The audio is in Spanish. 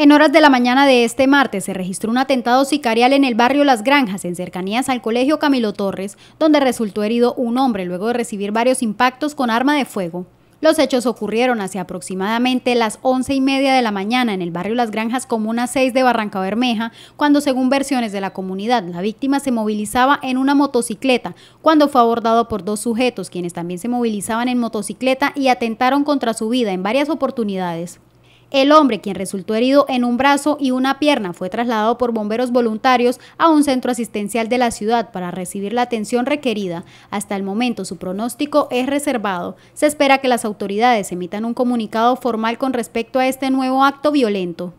En horas de la mañana de este martes se registró un atentado sicarial en el barrio Las Granjas, en cercanías al colegio Camilo Torres, donde resultó herido un hombre luego de recibir varios impactos con arma de fuego. Los hechos ocurrieron hacia aproximadamente las once y media de la mañana en el barrio Las Granjas, comuna 6 de Barranca Bermeja, cuando, según versiones de la comunidad, la víctima se movilizaba en una motocicleta cuando fue abordado por dos sujetos, quienes también se movilizaban en motocicleta y atentaron contra su vida en varias oportunidades. El hombre, quien resultó herido en un brazo y una pierna, fue trasladado por bomberos voluntarios a un centro asistencial de la ciudad para recibir la atención requerida. Hasta el momento su pronóstico es reservado. Se espera que las autoridades emitan un comunicado formal con respecto a este nuevo acto violento.